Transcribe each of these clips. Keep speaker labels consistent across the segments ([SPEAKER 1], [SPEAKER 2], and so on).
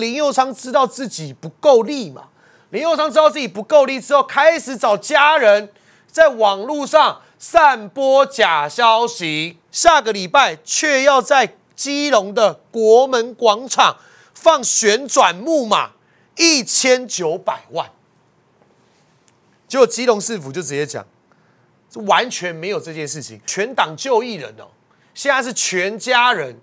[SPEAKER 1] 林佑昌知道自己不够力嘛？林佑昌知道自己不够力之后，开始找家人在网络上散播假消息。下个礼拜却要在基隆的国门广场放旋转木马，一千九百万。结果基隆市府就直接讲，完全没有这件事情。全党救艺人哦，现在是全家人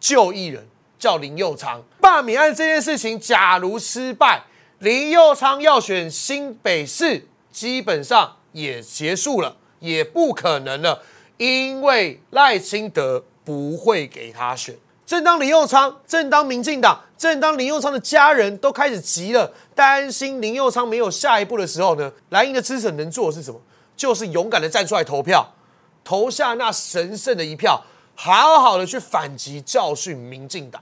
[SPEAKER 1] 救艺人。叫林佑昌罢免案这件事情，假如失败，林佑昌要选新北市，基本上也结束了，也不可能了，因为赖清德不会给他选。正当林佑昌，正当民进党，正当林佑昌的家人都开始急了，担心林佑昌没有下一步的时候呢，蓝营的支持能做的是什么？就是勇敢的站出来投票，投下那神圣的一票，好好的去反击教训民进党。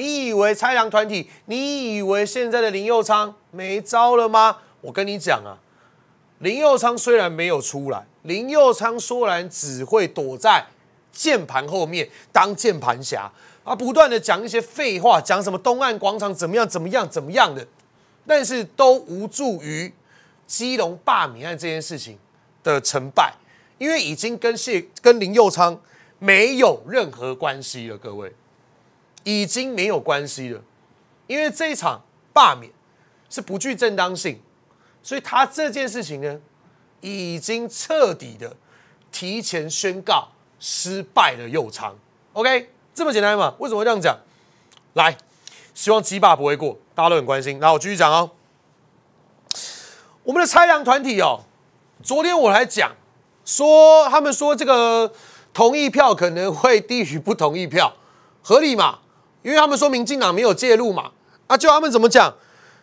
[SPEAKER 1] 你以为拆粮团体？你以为现在的林佑昌没招了吗？我跟你讲啊，林佑昌虽然没有出来，林佑昌虽然只会躲在键盘后面当键盘侠，啊，不断的讲一些废话，讲什么东岸广场怎么样怎么样怎么样的，但是都无助于基隆罢免案这件事情的成败，因为已经跟谢跟林佑昌没有任何关系了，各位。已经没有关系了，因为这一场罢免是不具正当性，所以他这件事情呢，已经彻底的提前宣告失败了。右仓，OK，这么简单嘛？为什么会这样讲？来，希望几把不会过，大家都很关心。那我继续讲哦。我们的猜洋团体哦，昨天我还讲说，他们说这个同意票可能会低于不同意票，合理嘛？因为他们说民进党没有介入嘛，啊，就他们怎么讲？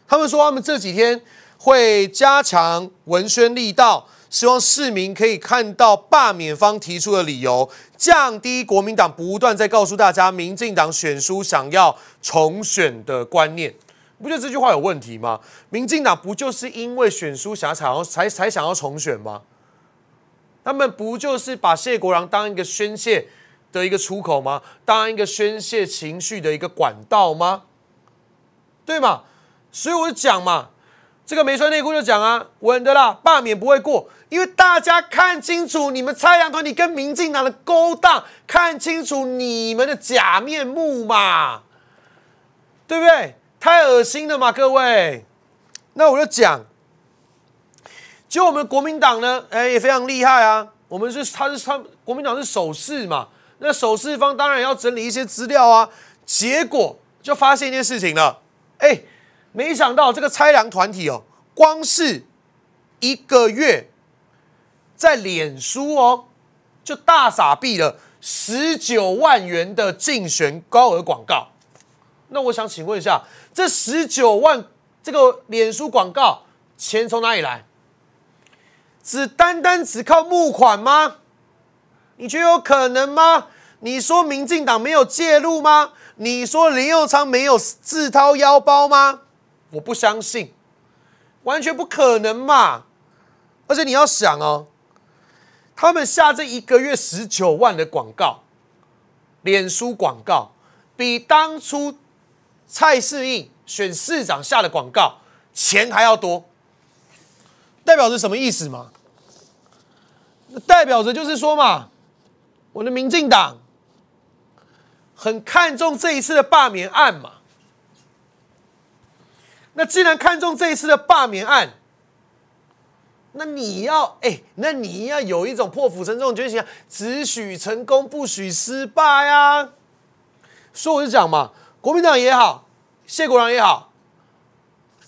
[SPEAKER 1] 他们说他们这几天会加强文宣力道，希望市民可以看到罢免方提出的理由，降低国民党不断在告诉大家民进党选书想要重选的观念。不就这句话有问题吗？民进党不就是因为选书狭要才才想要重选吗？他们不就是把谢国良当一个宣泄？的一个出口吗？当一个宣泄情绪的一个管道吗？对吗？所以我就讲嘛，这个没穿内裤就讲啊，稳的啦，罢免不会过，因为大家看清楚你们蔡阳团你跟民进党的勾当，看清楚你们的假面目嘛，对不对？太恶心了嘛，各位。那我就讲，就我们国民党呢，哎，也非常厉害啊，我们是，他是，他国民党是首势嘛。那首饰方当然要整理一些资料啊，结果就发现一件事情了，哎，没想到这个拆梁团体哦，光是一个月在脸书哦，就大傻逼了十九万元的竞选高额广告。那我想请问一下，这十九万这个脸书广告钱从哪里来？只单单只靠募款吗？你觉得有可能吗？你说民进党没有介入吗？你说林佑昌没有自掏腰包吗？我不相信，完全不可能嘛！而且你要想哦，他们下这一个月十九万的广告，脸书广告比当初蔡世应选市长下的广告钱还要多，代表着什么意思吗？代表着就是说嘛。我的民进党很看重这一次的罢免案嘛？那既然看重这一次的罢免案，那你要哎，那你要有一种破釜沉舟的决心，只许成功不许失败呀！所以我就讲嘛，国民党也好，谢国良也好，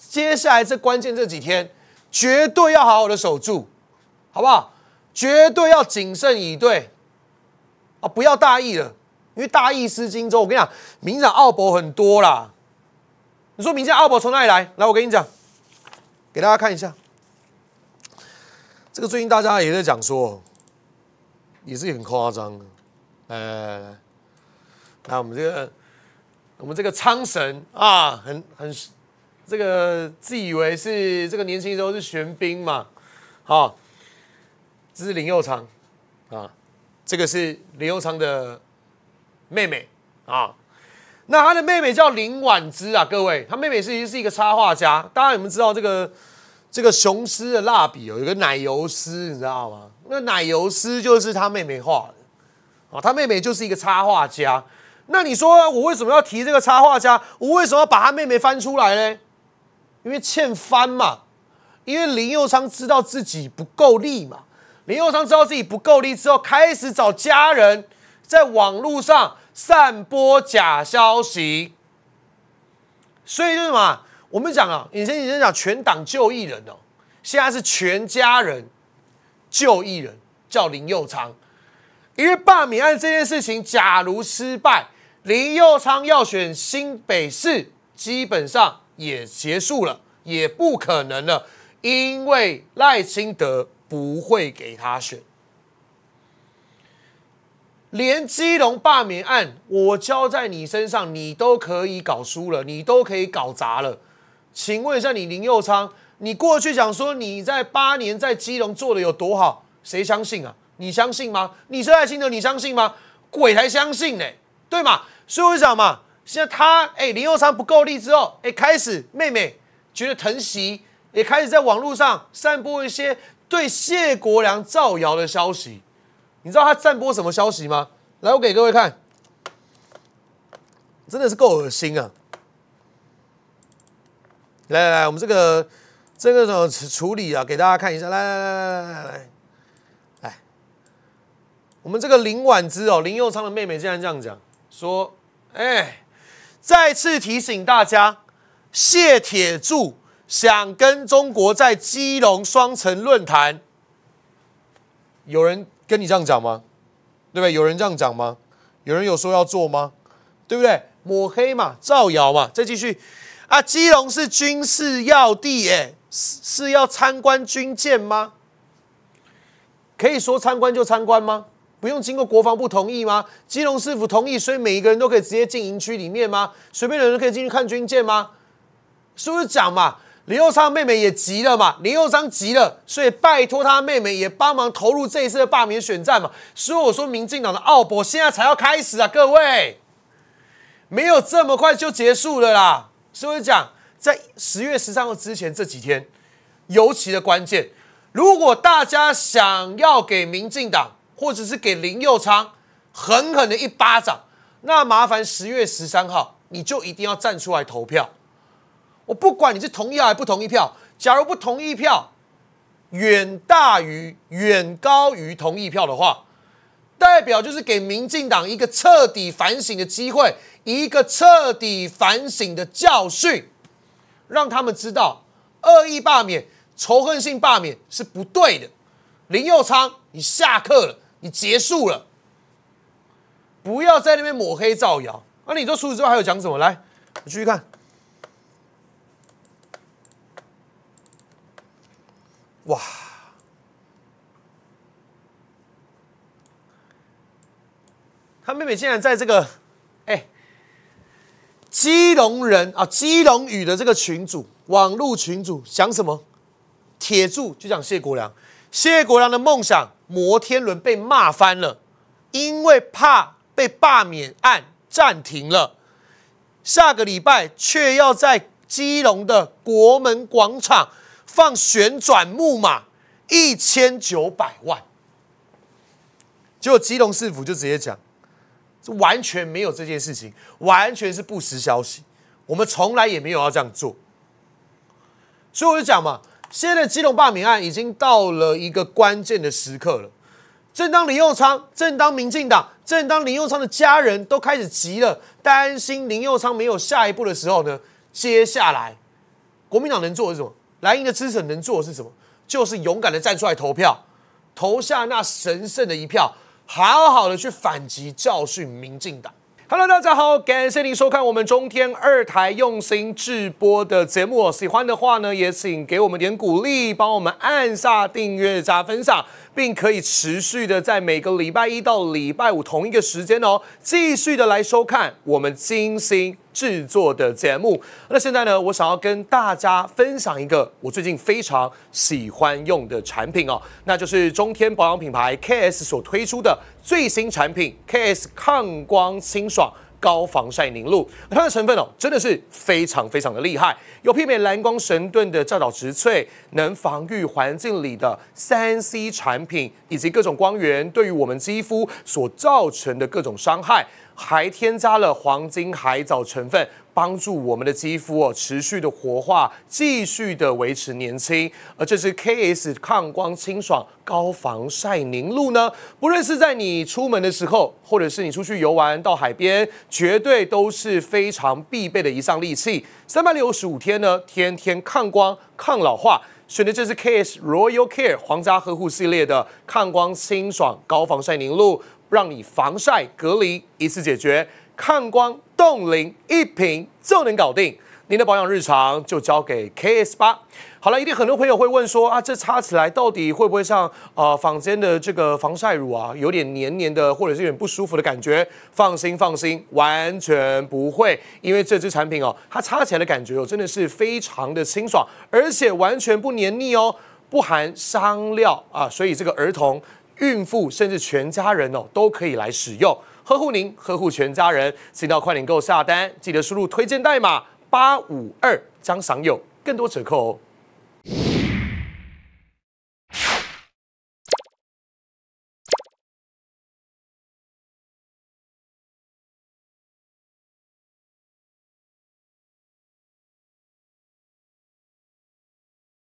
[SPEAKER 1] 接下来这关键这几天绝对要好好的守住，好不好？绝对要谨慎以对。啊！不要大意了，因为大意失荆州。我跟你讲，名将奥博很多啦。你说名将奥博从哪里来？来，我跟你讲，给大家看一下。这个最近大家也在讲说，也是很夸张的。来来来来来，我们这个我们这个苍神啊，很很这个自以为是，这个年轻时候是玄彬嘛。好，这是林又昌啊。这个是林幼昌的妹妹啊，那他的妹妹叫林婉之啊，各位，他妹妹是是一个插画家，大家有没知道这个这个雄狮的蜡笔哦，有个奶油狮，你知道吗？那奶油狮就是他妹妹画的啊，他妹妹就是一个插画家。那你说我为什么要提这个插画家？我为什么要把他妹妹翻出来呢？因为欠翻嘛，因为林佑昌知道自己不够力嘛。林佑昌知道自己不够力之后，开始找家人在网络上散播假消息。所以，就什么我们讲啊，以前以前讲全党救一人哦，现在是全家人救一人，叫林佑昌。因为罢免案这件事情，假如失败，林佑昌要选新北市，基本上也结束了，也不可能了，因为赖清德。不会给他选，连基隆罢免案我交在你身上，你都可以搞输了，你都可以搞砸了。请问一下，你林佑昌，你过去讲说你在八年在基隆做的有多好，谁相信啊？你相信吗？你是爱心的，你相信吗？鬼才相信呢，对吗？所以我想嘛，现在他哎林佑昌不够力之后，哎开始妹妹觉得疼惜，也开始在网络上散播一些。对谢国良造谣的消息，你知道他散播什么消息吗？来，我给各位看，真的是够恶心啊！来来来，我们这个这个怎么处理啊？给大家看一下，来来来来来来，来，我们这个林婉之哦，林佑昌的妹妹竟然这样讲说，哎，再次提醒大家，谢铁柱。想跟中国在基隆双城论坛，有人跟你这样讲吗？对不对？有人这样讲吗？有人有说要做吗？对不对？抹黑嘛，造谣嘛，再继续。啊，基隆是军事要地，哎，是要参观军舰吗？可以说参观就参观吗？不用经过国防部同意吗？基隆市府同意，所以每一个人都可以直接进营区里面吗？随便的人都可以进去看军舰吗？是不是讲嘛？林宥昌妹妹也急了嘛，林宥昌急了，所以拜托他妹妹也帮忙投入这一次的罢免选战嘛。所以我说，民进党的奥博现在才要开始啊，各位，没有这么快就结束了啦。所以讲，在十月十三号之前这几天，尤其的关键，如果大家想要给民进党或者是给林宥昌狠狠的一巴掌，那麻烦十月十三号你就一定要站出来投票。我不管你是同意还是不同意票，假如不同意票远大于、远高于同意票的话，代表就是给民进党一个彻底反省的机会，一个彻底反省的教训，让他们知道恶意罢免、仇恨性罢免是不对的。林佑昌，你下课了，你结束了，不要在那边抹黑造谣。那你说除此之外还有讲什么？来，你继续看。哇！他妹妹竟然在这个哎，基隆人啊，基隆语的这个群主，网络群主讲什么？铁柱就讲谢国良，谢国良的梦想摩天轮被骂翻了，因为怕被罢免案暂停了，下个礼拜却要在基隆的国门广场。放旋转木马一千九百万，结果基隆市府就直接讲，这完全没有这件事情，完全是不实消息。我们从来也没有要这样做。所以我就讲嘛，现在基隆罢免案已经到了一个关键的时刻了。正当林佑昌、正当民进党、正当林佑昌的家人都开始急了，担心林佑昌没有下一步的时候呢，接下来国民党能做的是什么？蓝营的支持能做的是什么？就是勇敢的站出来投票，投下那神圣的一票，好好的去反击教训民进党。Hello，大家好，感谢您收看我们中天二台用心制播的节目。喜欢的话呢，也请给我们点鼓励，帮我们按下订阅加分享，并可以持续的在每个礼拜一到礼拜五同一个时间哦，继续的来收看我们金星。制作的节目，那现在呢？我想要跟大家分享一个我最近非常喜欢用的产品哦，那就是中天保养品牌 K S 所推出的最新产品 K S 抗光清爽高防晒凝露。它的成分哦，真的是非常非常的厉害，有媲美蓝光神盾的教导植萃，能防御环境里的三 C 产品以及各种光源对于我们肌肤所造成的各种伤害。还添加了黄金海藻成分，帮助我们的肌肤哦持续的活化，继续的维持年轻。而这支 K S 抗光清爽高防晒凝露呢，不论是在你出门的时候，或者是你出去游玩到海边，绝对都是非常必备的一项利器。三百六十五天呢，天天抗光抗老化，选的这支 K S Royal Care 皇家呵护系列的抗光清爽高防晒凝露。让你防晒隔离一次解决，抗光冻龄一瓶就能搞定。您的保养日常就交给 KS 八。好了，一定很多朋友会问说啊，这擦起来到底会不会像啊房间的这个防晒乳啊，有点黏黏的，或者是有点不舒服的感觉？放心放心，完全不会，因为这支产品哦，它擦起来的感觉哦，真的是非常的清爽，而且完全不黏腻哦，不含伤料啊，所以这个儿童。孕妇甚至全家人哦，都可以来使用，呵护您，呵护全家人。请到快点购下单，记得输入推荐代码八五二，将享有更多折扣哦。